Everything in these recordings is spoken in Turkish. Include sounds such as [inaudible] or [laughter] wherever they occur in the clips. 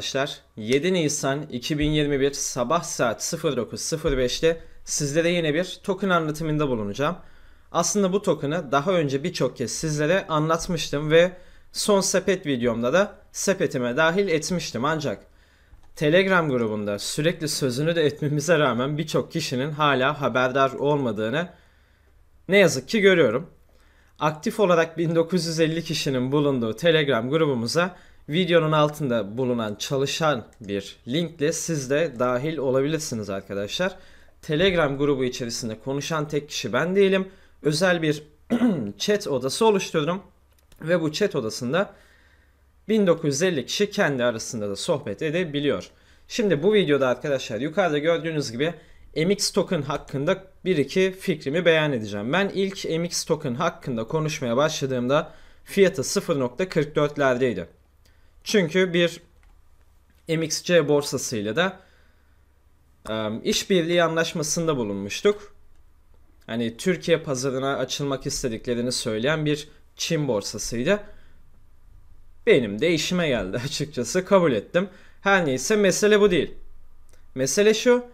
arkadaşlar. 7 Nisan 2021 sabah saat 09.05'te sizlere yine bir token anlatımında bulunacağım. Aslında bu token'ı daha önce birçok kez sizlere anlatmıştım ve son sepet videomda da sepetime dahil etmiştim ancak Telegram grubunda sürekli sözünü de etmemize rağmen birçok kişinin hala haberdar olmadığını ne yazık ki görüyorum. Aktif olarak 1950 kişinin bulunduğu Telegram grubumuza videonun altında bulunan çalışan bir linkle siz de dahil olabilirsiniz arkadaşlar. Telegram grubu içerisinde konuşan tek kişi ben değilim. Özel bir [clears throat] chat odası oluşturdum ve bu chat odasında 1950 kişi kendi arasında da sohbet edebiliyor. Şimdi bu videoda arkadaşlar yukarıda gördüğünüz gibi MX token hakkında bir iki fikrimi beyan edeceğim. Ben ilk MX token hakkında konuşmaya başladığımda fiyatı 0.44'lerdeydi. Çünkü bir MXC borsasıyla da işbirliği anlaşmasında bulunmuştuk. Hani Türkiye pazarına açılmak istediklerini söyleyen bir Çin borsasıydı. Benim de işime geldi [laughs] açıkçası kabul ettim. Her neyse mesele bu değil. Mesele şu.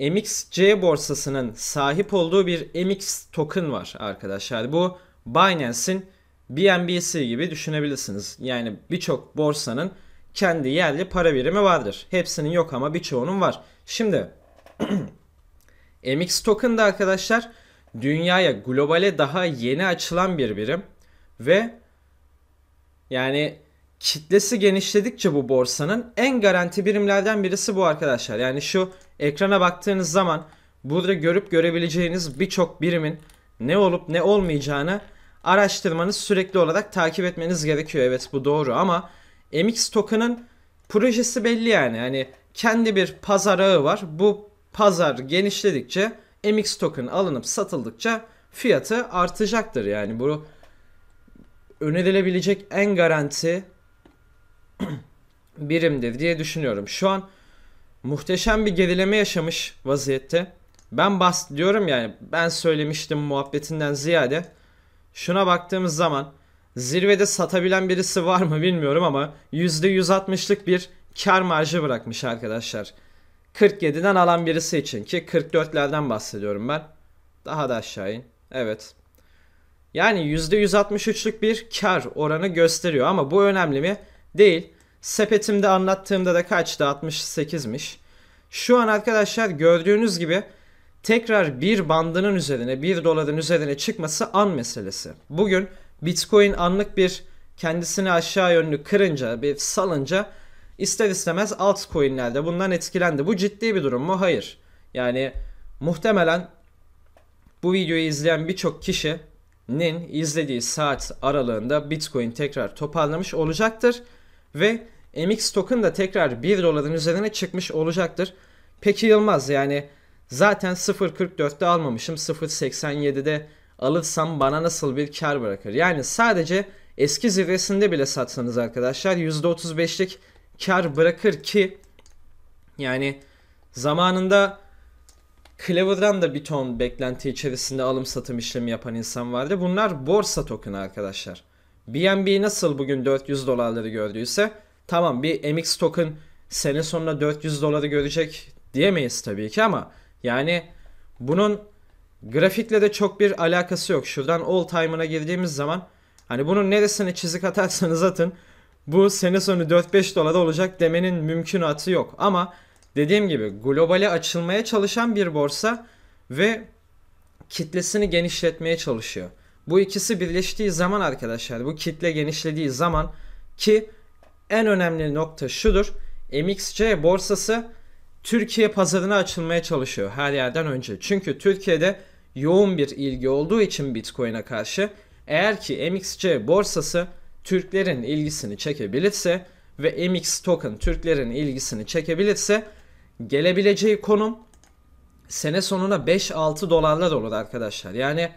MXC borsasının sahip olduğu bir MX token var arkadaşlar. Bu Binance'in BNBC gibi düşünebilirsiniz. Yani birçok borsanın kendi yerli para birimi vardır. Hepsinin yok ama birçoğunun var. Şimdi [clears throat] MX token da arkadaşlar dünyaya, globale daha yeni açılan bir birim ve yani kitlesi genişledikçe bu borsanın en garanti birimlerden birisi bu arkadaşlar. Yani şu ekrana baktığınız zaman burada görüp görebileceğiniz birçok birimin ne olup ne olmayacağını araştırmanız sürekli olarak takip etmeniz gerekiyor. Evet bu doğru ama MX Token'ın projesi belli yani. Hani kendi bir pazar ağı var. Bu pazar genişledikçe MX Token alınıp satıldıkça fiyatı artacaktır. Yani bu önerilebilecek en garanti [clears throat] birimdir diye düşünüyorum. Şu an muhteşem bir gerileme yaşamış vaziyette. Ben bas diyorum yani ben söylemiştim muhabbetinden ziyade Şuna baktığımız zaman zirvede satabilen birisi var mı bilmiyorum ama %160'lık bir kar marjı bırakmış arkadaşlar. 47'den alan birisi için ki 44'lerden bahsediyorum ben. Daha da aşağı in. Evet. Yani %163'lük bir kar oranı gösteriyor ama bu önemli mi? Değil. Sepetimde anlattığımda da kaçtı? 68'miş. Şu an arkadaşlar gördüğünüz gibi tekrar bir bandının üzerine, bir doların üzerine çıkması an meselesi. Bugün Bitcoin anlık bir kendisini aşağı yönlü kırınca, bir salınca ister istemez altcoin'ler de bundan etkilendi. Bu ciddi bir durum mu? Hayır. Yani muhtemelen bu videoyu izleyen birçok kişinin izlediği saat aralığında Bitcoin tekrar toparlamış olacaktır ve MX token da tekrar 1 doların üzerine çıkmış olacaktır. Peki Yılmaz yani Zaten 0.44'te almamışım 0.87'de alırsam bana nasıl bir kar bırakır? Yani sadece eski zirvesinde bile satsanız arkadaşlar %35'lik kar bırakır ki yani zamanında Clever'dan da bir ton beklenti içerisinde alım satım işlemi yapan insan vardı. Bunlar borsa token arkadaşlar. BNB nasıl bugün 400 dolarları gördüyse tamam bir MX token sene sonuna 400 doları görecek diyemeyiz tabii ki ama yani bunun grafikle de çok bir alakası yok. Şuradan all time'ına girdiğimiz zaman hani bunun neresine çizik atarsanız atın bu sene sonu 4-5 dolara olacak demenin mümkün mümkünatı yok. Ama dediğim gibi globale açılmaya çalışan bir borsa ve kitlesini genişletmeye çalışıyor. Bu ikisi birleştiği zaman arkadaşlar bu kitle genişlediği zaman ki en önemli nokta şudur. MXC borsası Türkiye pazarına açılmaya çalışıyor her yerden önce. Çünkü Türkiye'de yoğun bir ilgi olduğu için Bitcoin'e karşı eğer ki MXC borsası Türklerin ilgisini çekebilirse ve MX token Türklerin ilgisini çekebilirse gelebileceği konum sene sonuna 5-6 dolarlar olur arkadaşlar. Yani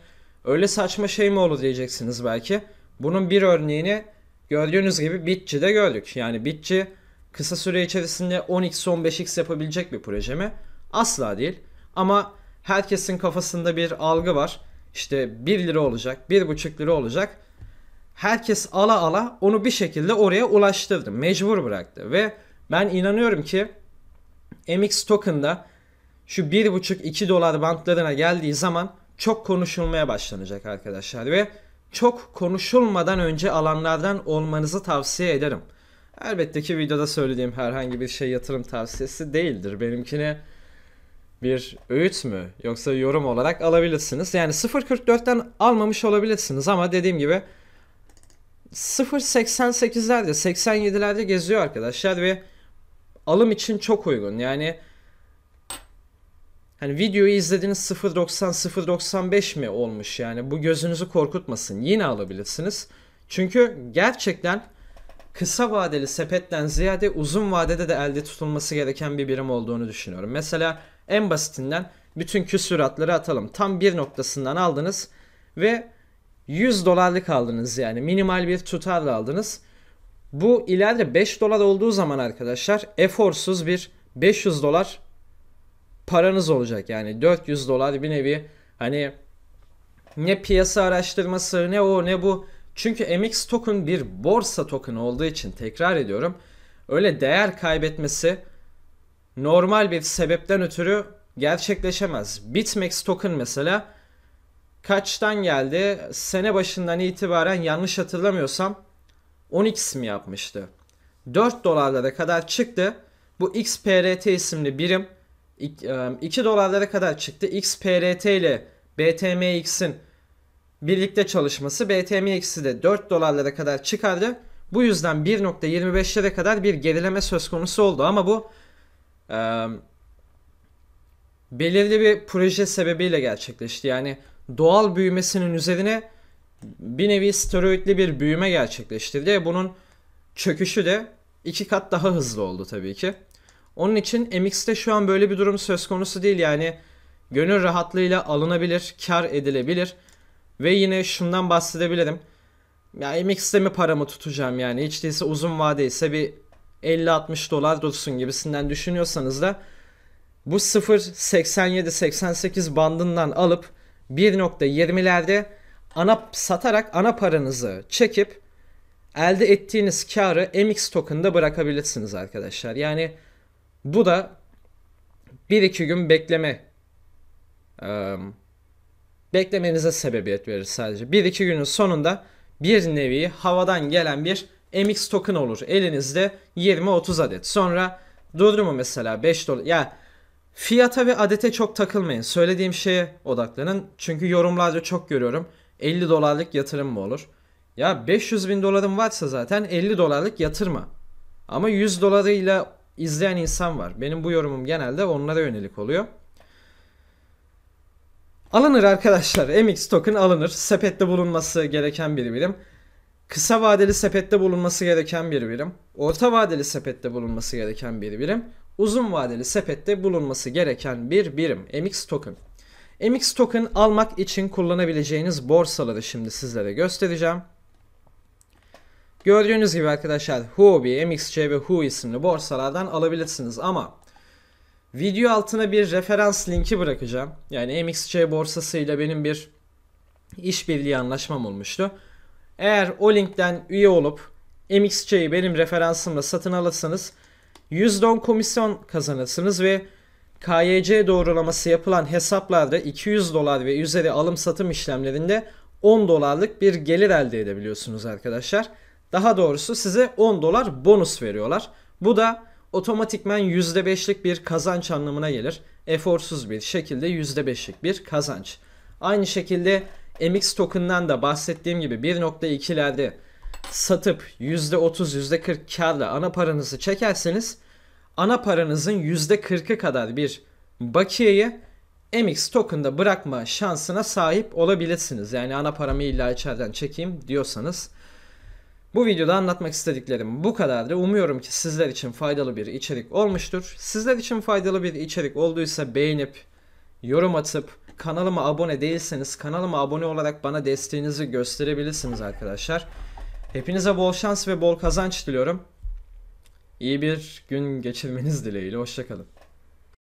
öyle saçma şey mi olur diyeceksiniz belki. Bunun bir örneğini gördüğünüz gibi Bitci'de gördük. Yani Bitci kısa süre içerisinde 10x 15x yapabilecek bir proje mi? Asla değil. Ama herkesin kafasında bir algı var. İşte 1 lira olacak, 1,5 lira olacak. Herkes ala ala onu bir şekilde oraya ulaştırdı. Mecbur bıraktı ve ben inanıyorum ki MX token'da şu 1,5-2 dolar bantlarına geldiği zaman çok konuşulmaya başlanacak arkadaşlar ve çok konuşulmadan önce alanlardan olmanızı tavsiye ederim. Elbette ki videoda söylediğim herhangi bir şey yatırım tavsiyesi değildir. Benimkini bir öğüt mü yoksa yorum olarak alabilirsiniz. Yani 0.44'ten almamış olabilirsiniz ama dediğim gibi 0.88'lerde 87'lerde geziyor arkadaşlar ve alım için çok uygun. Yani hani videoyu izlediğiniz 0.90 0.95 mi olmuş yani bu gözünüzü korkutmasın. Yine alabilirsiniz. Çünkü gerçekten kısa vadeli sepetten ziyade uzun vadede de elde tutulması gereken bir birim olduğunu düşünüyorum. Mesela en basitinden bütün küsuratları atalım. Tam bir noktasından aldınız ve 100 dolarlık aldınız yani minimal bir tutarla aldınız. Bu ileride 5 dolar olduğu zaman arkadaşlar eforsuz bir 500 dolar paranız olacak. Yani 400 dolar bir nevi hani ne piyasa araştırması ne o ne bu çünkü MX token bir borsa token olduğu için tekrar ediyorum. Öyle değer kaybetmesi normal bir sebepten ötürü gerçekleşemez. Bitmex token mesela kaçtan geldi? Sene başından itibaren yanlış hatırlamıyorsam 10x mi yapmıştı? 4 dolarlara kadar çıktı. Bu XPRT isimli birim 2 dolarlara kadar çıktı. XPRT ile BTMX'in birlikte çalışması BTMX'i de 4 dolarlara kadar çıkardı. Bu yüzden 1.25'lere kadar bir gerileme söz konusu oldu ama bu e, belirli bir proje sebebiyle gerçekleşti. Yani doğal büyümesinin üzerine bir nevi steroidli bir büyüme gerçekleştirdi. Bunun çöküşü de iki kat daha hızlı oldu tabii ki. Onun için MX'te şu an böyle bir durum söz konusu değil yani gönül rahatlığıyla alınabilir, kar edilebilir. Ve yine şundan bahsedebilirim. Ya MX'de mi paramı tutacağım yani? Hiç değilse uzun vade ise bir 50-60 dolar dursun gibisinden düşünüyorsanız da bu 0.87-88 bandından alıp 1.20'lerde ana satarak ana paranızı çekip elde ettiğiniz karı MX token'da bırakabilirsiniz arkadaşlar. Yani bu da 1-2 gün bekleme um, beklemenize sebebiyet verir sadece. 1-2 günün sonunda bir nevi havadan gelen bir MX token olur. Elinizde 20-30 adet. Sonra durdu mu mesela 5 dolar. Ya fiyata ve adete çok takılmayın. Söylediğim şeye odaklanın. Çünkü yorumlarda çok görüyorum. 50 dolarlık yatırım mı olur? Ya 500 bin doların varsa zaten 50 dolarlık yatırma. Ama 100 dolarıyla izleyen insan var. Benim bu yorumum genelde onlara yönelik oluyor. Alınır arkadaşlar. MX token alınır. Sepette bulunması gereken bir birim. Kısa vadeli sepette bulunması gereken bir birim. Orta vadeli sepette bulunması gereken bir birim. Uzun vadeli sepette bulunması gereken bir birim. MX token. MX token almak için kullanabileceğiniz borsaları şimdi sizlere göstereceğim. Gördüğünüz gibi arkadaşlar Huobi, MXC ve Hu isimli borsalardan alabilirsiniz ama Video altına bir referans linki bırakacağım. Yani MXC borsasıyla benim bir işbirliği anlaşmam olmuştu. Eğer o linkten üye olup MXC'yi benim referansımla satın alırsanız %10 komisyon kazanırsınız ve KYC doğrulaması yapılan hesaplarda 200 dolar ve üzeri alım satım işlemlerinde 10 dolarlık bir gelir elde edebiliyorsunuz arkadaşlar. Daha doğrusu size 10 dolar bonus veriyorlar. Bu da otomatikmen %5'lik bir kazanç anlamına gelir. Eforsuz bir şekilde %5'lik bir kazanç. Aynı şekilde MX token'dan da bahsettiğim gibi 1.2'lerde satıp %30 %40 karla ana paranızı çekerseniz ana paranızın %40'ı kadar bir bakiyeyi MX token'da bırakma şansına sahip olabilirsiniz. Yani ana paramı illa içeriden çekeyim diyorsanız. Bu videoda anlatmak istediklerim bu kadardı. Umuyorum ki sizler için faydalı bir içerik olmuştur. Sizler için faydalı bir içerik olduysa beğenip, yorum atıp, kanalıma abone değilseniz kanalıma abone olarak bana desteğinizi gösterebilirsiniz arkadaşlar. Hepinize bol şans ve bol kazanç diliyorum. İyi bir gün geçirmeniz dileğiyle. Hoşçakalın.